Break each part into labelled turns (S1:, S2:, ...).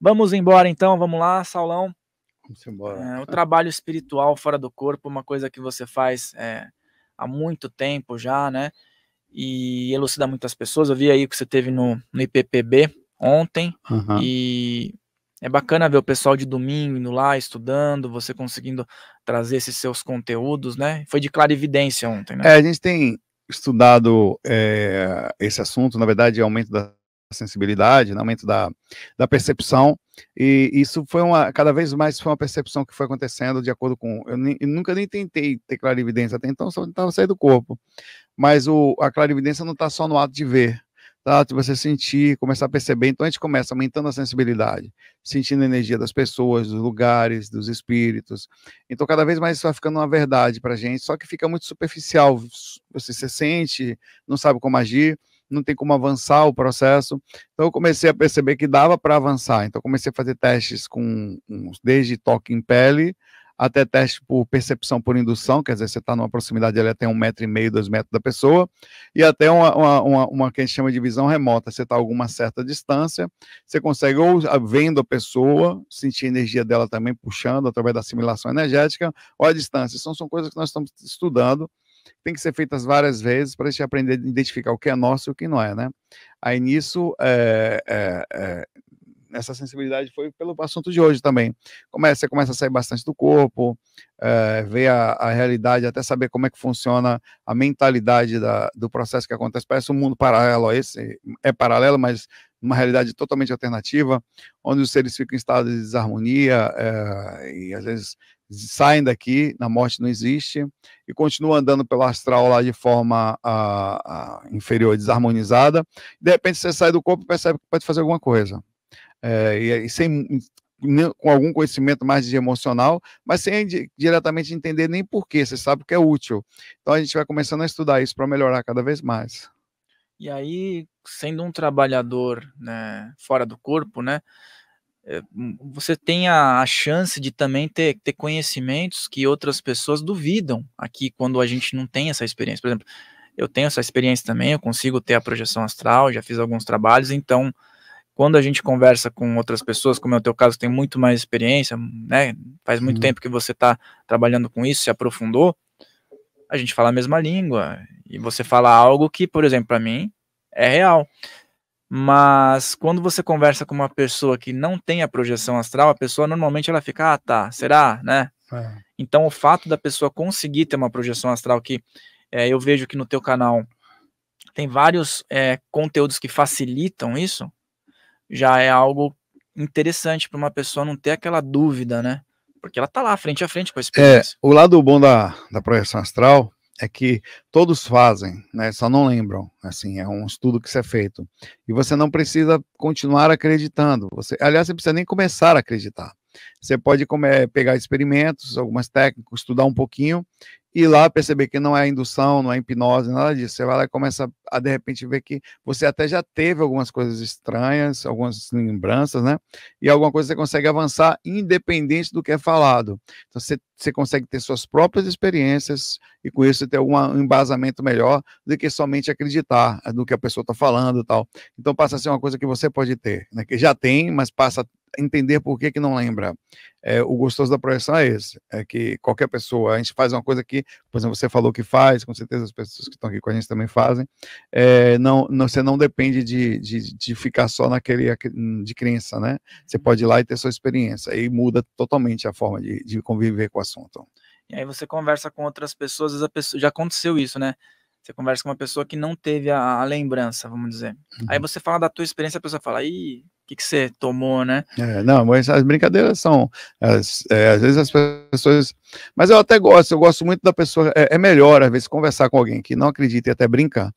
S1: Vamos embora então, vamos lá, Saulão. Vamos embora. É, o trabalho espiritual fora do corpo, uma coisa que você faz é, há muito tempo já, né? E elucida muitas pessoas. Eu vi aí que você teve no, no IPPB ontem uhum. e é bacana ver o pessoal de domingo indo lá estudando, você conseguindo trazer esses seus conteúdos, né? Foi de clarividência ontem, né? É, a
S2: gente tem estudado é, esse assunto, na verdade, é aumento da sensibilidade, no né, aumento da, da percepção, e isso foi uma, cada vez mais foi uma percepção que foi acontecendo de acordo com, eu, nem, eu nunca nem tentei ter clarividência até então, só tentava sair do corpo, mas o, a clarividência não está só no ato de ver, tá? De você sentir, começar a perceber, então a gente começa aumentando a sensibilidade, sentindo a energia das pessoas, dos lugares, dos espíritos, então cada vez mais isso vai ficando uma verdade para gente, só que fica muito superficial, você se sente, não sabe como agir, não tem como avançar o processo. Então eu comecei a perceber que dava para avançar. Então comecei a fazer testes com desde toque em pele até teste por percepção por indução, quer dizer, você está numa proximidade ali até um metro e meio, dois metros da pessoa, e até uma, uma, uma, uma que a gente chama de visão remota, você está a alguma certa distância, você consegue ou vendo a pessoa, sentir a energia dela também puxando através da assimilação energética, ou a distância. São, então, são coisas que nós estamos estudando tem que ser feitas várias vezes para a gente aprender a identificar o que é nosso e o que não é, né? Aí nisso, é, é, é, essa sensibilidade foi pelo assunto de hoje também. Começa, você começa a sair bastante do corpo, é, ver a, a, realidade, até saber como é que funciona a mentalidade da, do processo que acontece. Parece um mundo paralelo a esse, é paralelo, mas uma realidade totalmente alternativa, onde os seres ficam em estado de desarmonia é, e às vezes saem daqui, na morte não existe, e continuam andando pelo astral lá de forma a, ah, a ah, inferior, desarmonizada. De repente você sai do corpo e percebe que pode fazer alguma coisa. É, e, e sem né, com algum conhecimento mais de emocional, mas sem diretamente entender nem porquê, você sabe que é útil. Então a gente vai começando a estudar isso para melhorar cada vez mais.
S1: E aí, sendo um trabalhador né, fora do corpo, né, eh, você tem a, a chance de também ter, ter conhecimentos que outras pessoas duvidam aqui quando a gente não tem essa experiência. Por exemplo, eu tenho essa experiência também, eu consigo ter a projeção astral, já fiz alguns trabalhos, então quando a gente conversa com outras pessoas, como é o teu caso, tem muito mais experiência, né? Faz muito uhum. tempo que você está trabalhando com isso, se aprofundou. A gente fala a mesma língua e você fala algo que, por exemplo, para mim é real. Mas quando você conversa com uma pessoa que não tem a projeção astral, a pessoa normalmente ela fica, ah, tá, será, né? É. Então o fato da pessoa conseguir ter uma projeção astral que é, eu vejo que no teu canal tem vários é, conteúdos que facilitam isso, já é algo interessante para uma pessoa não ter aquela dúvida, né? Porque ela tá lá frente a frente com a é, experiência.
S2: É, o lado bom da, da projeção astral é que todos fazem, né? Só não lembram. Assim, é um estudo que se é feito. E você não precisa continuar acreditando. Você, aliás, você precisa nem começar a acreditar. Você pode comer, pegar experimentos, algumas técnicas, estudar um pouquinho e lá perceber que não é indução, não é hipnose, nada disso. Você vai lá e começa a, de repente, ver que você até já teve algumas coisas estranhas, algumas lembranças, né? E alguma coisa você consegue avançar independente do que é falado. Então, você, você consegue ter suas próprias experiências e, com isso, ter algum embasamento melhor do que somente acreditar no eh, que a pessoa está falando e tal. Então, passa a ser uma coisa que você pode ter, né? Que já tem, mas passa entender por que, que não lembra. É, o gostoso da projeção é esse, é que qualquer pessoa, a gente faz uma coisa que, por exemplo, você falou que faz, com certeza as pessoas que estão aqui com a gente também fazem, é, não, não, você não depende de, de, de, ficar só naquele, hum, de crença, né? Você uhum. pode ir lá e ter sua experiência, e muda totalmente a forma de, de conviver com o assunto.
S1: E aí você conversa com outras pessoas, a pessoa, já aconteceu isso, né? Você conversa com uma pessoa que não teve a, a lembrança, vamos dizer. Uhum. Aí você fala da tua experiência, a pessoa fala, ih, que, que você tomou, né?
S2: É, não, mas as brincadeiras são. As, é, às vezes as pessoas. Mas eu até gosto, eu gosto muito da pessoa. É, é, melhor, às vezes, conversar com alguém que não acredita e até brincar,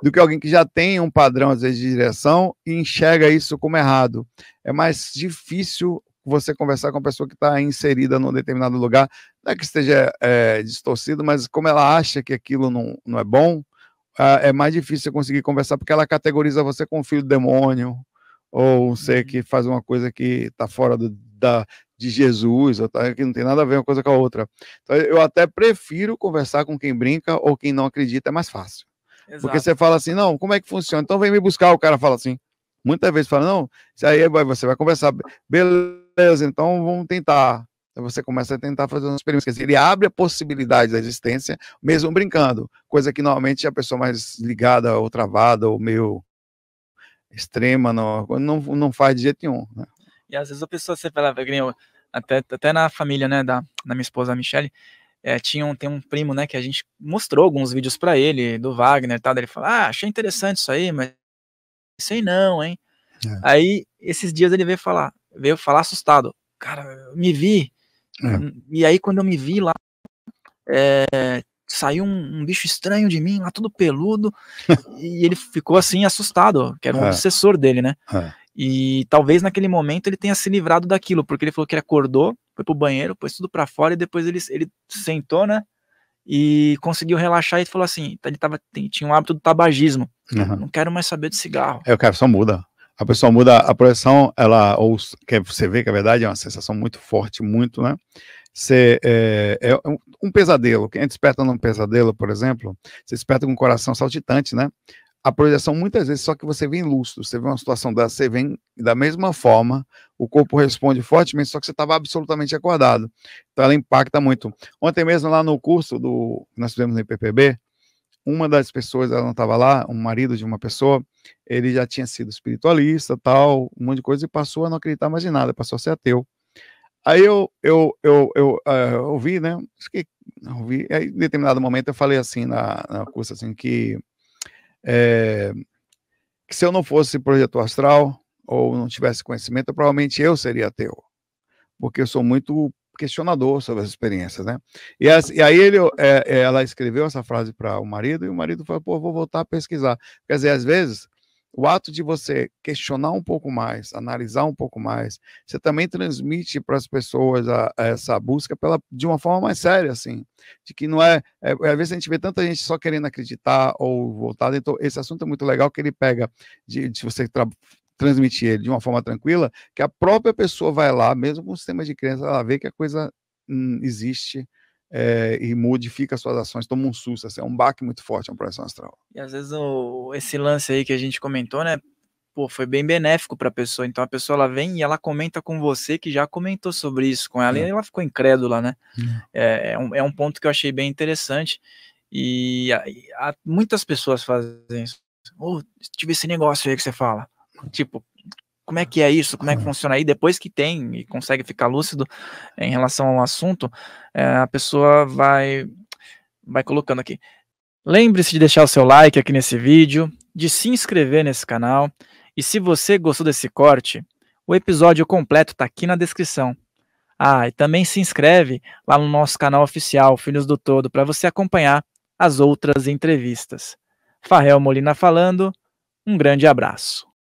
S2: do que alguém que já tem um padrão, às vezes, de direção e enxerga isso como errado. É mais difícil você conversar com uma pessoa que está inserida num determinado lugar, não é que esteja é, distorcido, mas como ela acha que aquilo não, não é bom, é mais difícil conseguir conversar, porque ela categoriza você como filho do demônio, ou um uhum. ser que faz uma coisa que está fora do, da, de Jesus, ou tá, que não tem nada a ver uma coisa com a outra. Então, eu até prefiro conversar com quem brinca ou quem não acredita, é mais fácil. Exato. Porque você fala assim, não, como é que funciona? Então vem me buscar, o cara fala assim. Muitas vezes fala, não, isso aí é, você vai conversar. Beleza, então vamos tentar. Então você começa a tentar fazer um experimento. Ele abre a possibilidade da existência, mesmo brincando. Coisa que normalmente a pessoa mais ligada ou travada ou meio extrema, não, não, não faz de jeito nenhum. Né?
S1: E às vezes a pessoa, você fala, até, até na família, né, da, da minha esposa, a Michelle, é, eh, tinha um, tem um primo, né, que a gente mostrou alguns vídeos para ele, do Wagner e tal, ele falou, ah, achei interessante isso aí, mas sei não, hein. É. Aí, esses dias ele veio falar, veio falar assustado, cara, eu me vi, é. e aí quando eu me vi lá, é, saiu um, um, bicho estranho de mim, lá todo peludo, e ele ficou assim assustado, que era um é. obsessor dele, né? É. E talvez naquele momento ele tenha se livrado daquilo, porque ele falou que ele acordou, foi pro banheiro, pôs tudo para fora e depois ele, ele sentou, né? E conseguiu relaxar e falou assim: ele tava, tinha um hábito do tabagismo. Uhum. Não quero mais saber de cigarro.
S2: É, o cara só muda a pessoa muda a projeção, ela ou quer você vê que a é verdade é uma sensação muito forte, muito, né? Você, é, é um, um, pesadelo. Quem é desperta num pesadelo, por exemplo, você desperta com o coração saltitante, né? A projeção, muitas vezes, só que você vem lustro, você vê uma situação dessa, você vem da mesma forma, o corpo responde fortemente, só que você estava absolutamente acordado. Então, ela impacta muito. Ontem mesmo, lá no curso do que nós fizemos no IPPB, uma das pessoas, ela não estava lá, um marido de uma pessoa, ele já tinha sido espiritualista, tal, um monte de coisa, e passou a não acreditar mais em nada, passou a ser ateu. Aí eu, eu, eu, eu uh, ouvi, né? Que, ouvi, aí, em determinado momento eu falei assim na, na curso assim que, é, que se eu não fosse projeto astral ou não tivesse conhecimento, provavelmente eu seria ateu, porque eu sou muito questionador sobre as experiências, né? E, e aí ele, é, ela escreveu essa frase para o marido e o marido falou: "Pô, vou voltar a pesquisar". Quer dizer, às vezes o ato de você questionar um pouco mais, analisar um pouco mais, você também transmite para as pessoas a, a essa busca pela, de uma forma mais séria, assim, de que não é, é, é às vezes a gente vê tanta gente só querendo acreditar ou voltar, então esse assunto é muito legal que ele pega de, de você tra transmitir ele de uma forma tranquila, que a própria pessoa vai lá, mesmo com o sistema de crença, ela vê que a coisa hum, existe, é, e modifica suas ações, toma um susto, assim, é um baque muito forte a projeção astral.
S1: E às vezes o, esse lance aí que a gente comentou, né? Pô, foi bem benéfico para a pessoa. Então a pessoa ela vem e ela comenta com você que já comentou sobre isso com ela é. e ela ficou incrédula, né? É. é, é, um, é um ponto que eu achei bem interessante. E, muitas pessoas fazem isso. Ou oh, tive esse negócio aí que você fala. Tipo, como é que é isso, como é que uhum. funciona aí, depois que tem e consegue ficar lúcido em relação ao assunto, é, a pessoa vai, vai colocando aqui. Lembre-se de deixar o seu like aqui nesse vídeo, de se inscrever nesse canal, e se você gostou desse corte, o episódio completo está aqui na descrição. Ah, e também se inscreve lá no nosso canal oficial Filhos do Todo para você acompanhar as outras entrevistas. Farrell Molina falando, um grande abraço.